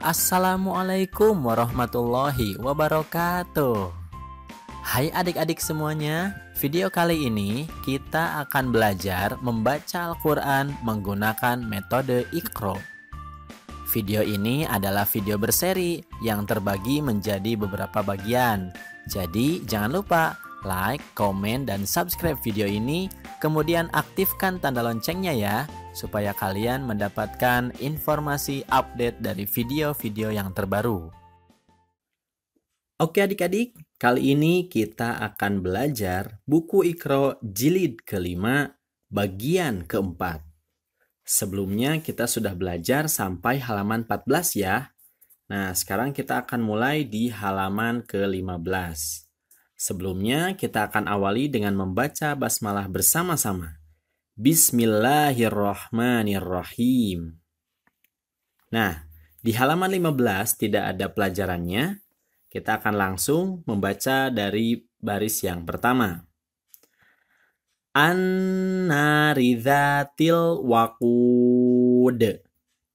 Assalamualaikum warahmatullahi wabarakatuh. Hai adik-adik semuanya, video kali ini kita akan belajar membaca Al-Quran menggunakan metode ikro. Video ini adalah video berseri yang terbagi menjadi beberapa bagian. Jadi jangan lupa like, komen, dan subscribe video ini. Kemudian aktifkan tanda loncengnya ya, supaya kalian mendapatkan informasi update dari video-video yang terbaru. Oke adik-adik, kali ini kita akan belajar buku Ikro Jilid kelima bagian keempat. Sebelumnya kita sudah belajar sampai halaman 14 ya. Nah, sekarang kita akan mulai di halaman ke-15. Sebelumnya, kita akan awali dengan membaca basmalah bersama-sama. Bismillahirrahmanirrahim. Nah, di halaman 15 tidak ada pelajarannya. Kita akan langsung membaca dari baris yang pertama. An-narizatil waqud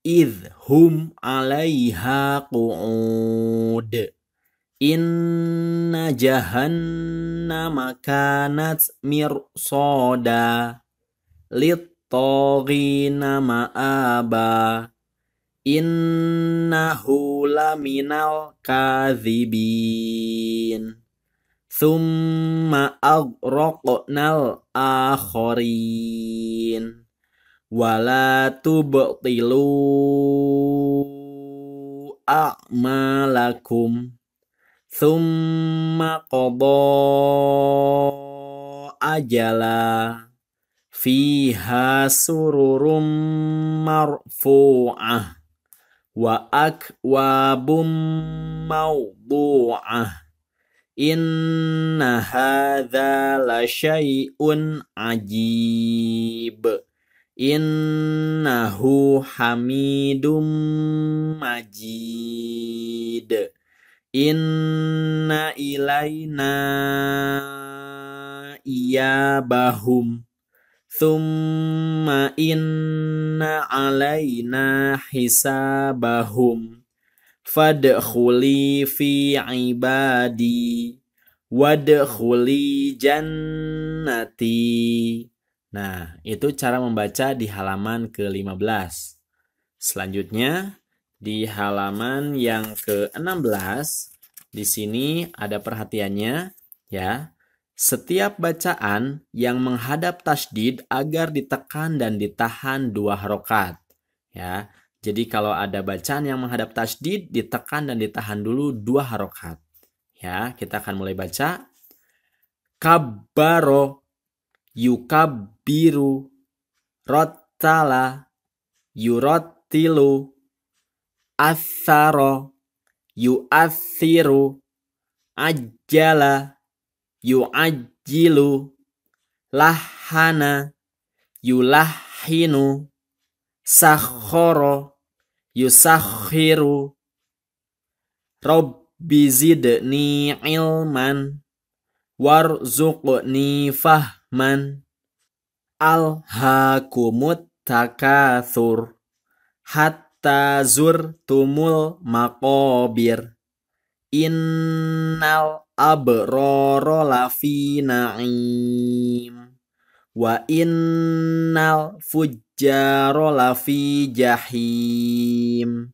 idhum alaiha qu'ud Inna jahannama kanat mirsoda littogina ma'aba innahu laminal kathibin thumma agraqnal akhorin wala tubtilu a'malakum Thumma qadha ajala fiha sururum marfu'ah wa akwabum mawdu'ah inna hadza la shayun ajib innahu hamidum majid Inna ilaina bahum, Thumma inna alaina hisabahum Fadkhuli fi ibadi Wadkhuli jannati Nah, itu cara membaca di halaman ke-15. Selanjutnya, di halaman yang ke-16 di sini ada perhatiannya ya. Setiap bacaan yang menghadap tasdid agar ditekan dan ditahan dua harokat. Ya. Jadi kalau ada bacaan yang menghadap tasdid ditekan dan ditahan dulu dua harokat. Ya, kita akan mulai baca. Kabaro yukabiru rottala yurottilu Asaro yu'athiru ajjala Yuajilu, lahana yulahinu sakhoro yusakhiru Rabbi zidni ilman warzuqni fahman alhakumut takathur hat tazur tumul makobir. Innal abroro lafi na'im. Wa innal fujjaro lafi jahim.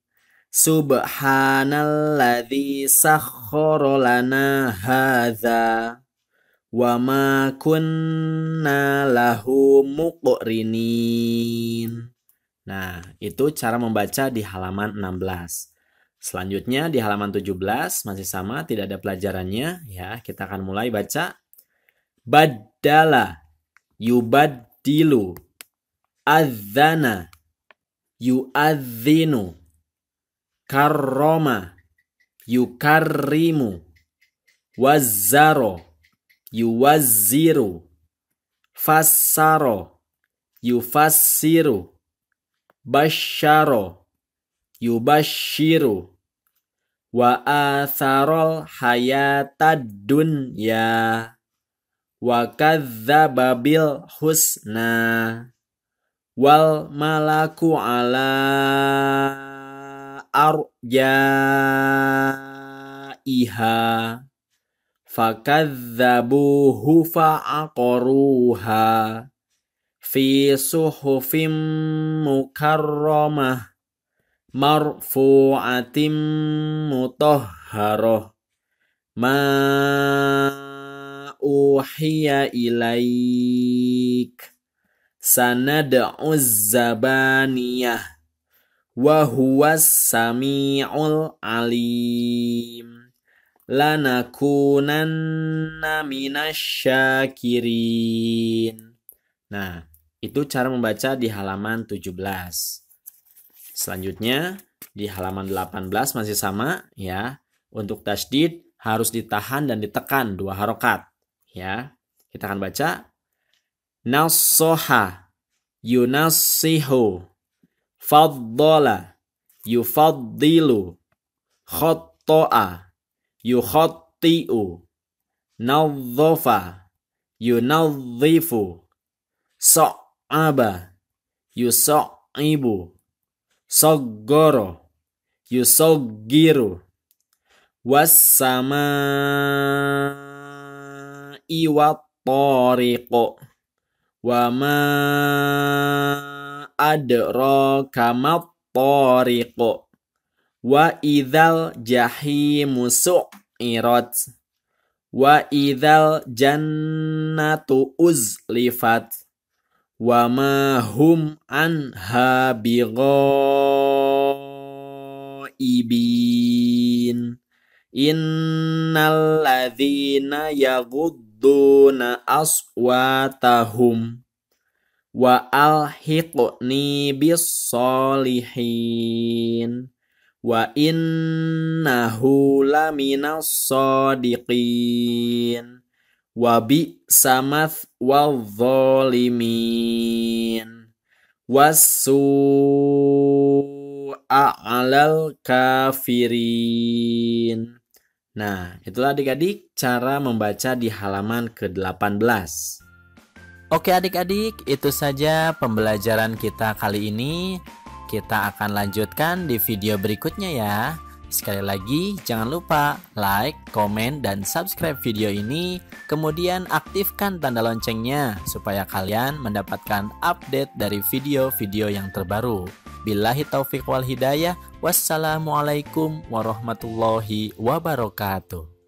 Subhanalladzi sakhkhara lana hadza wa ma kunna lahu muqrinin Nah, itu cara membaca di halaman 16. Selanjutnya di halaman 17 masih sama, tidak ada pelajarannya ya. Kita akan mulai baca badala yubadilu adzana yu'adzinu karroma yukarrimu wazzaro yuwazziru fassaro yufassiru Basyaro, yubashiru, wa atharol hayatad dunya, wa kadzababil husna, wal malaku ala arja arjaiha fakadzabuhu fa'aqaruha fi suhufim mukarramah marfu'atim mutahharah ma uhiya ilaik sanad'uz zabaniyah wa huwa sami'ul alim lanakunanna minasyakirin nah itu cara membaca di halaman 17. Selanjutnya, di halaman 18 masih sama ya. Untuk tasdid harus ditahan dan ditekan dua harokat ya. Kita akan baca nasoha yunasihu faddala yufaddilu khottoa yukhotti'u nadzofa yunadhifu so aba Sogoro, Yusogiru, Was sama iwatoriko wama adraka toriko wa idal jahi jahimu irot, wa idal jannatu uzlifat wa ma hum an ibin innal ladzina yaghudduna aswatahum wa alhiqni bis solihin wa innahu laminas sadiqin wabi samath wadzolimin wasu a'lal kafirin. Nah, itulah adik-adik cara membaca di halaman ke-18. Oke adik-adik, itu saja pembelajaran kita kali ini. Kita akan lanjutkan di video berikutnya ya. Sekali lagi, jangan lupa like, komen, dan subscribe video ini. Kemudian aktifkan tanda loncengnya supaya kalian mendapatkan update dari video-video yang terbaru. Billahi taufiq wal hidayah. Wassalamualaikum warahmatullahi wabarakatuh.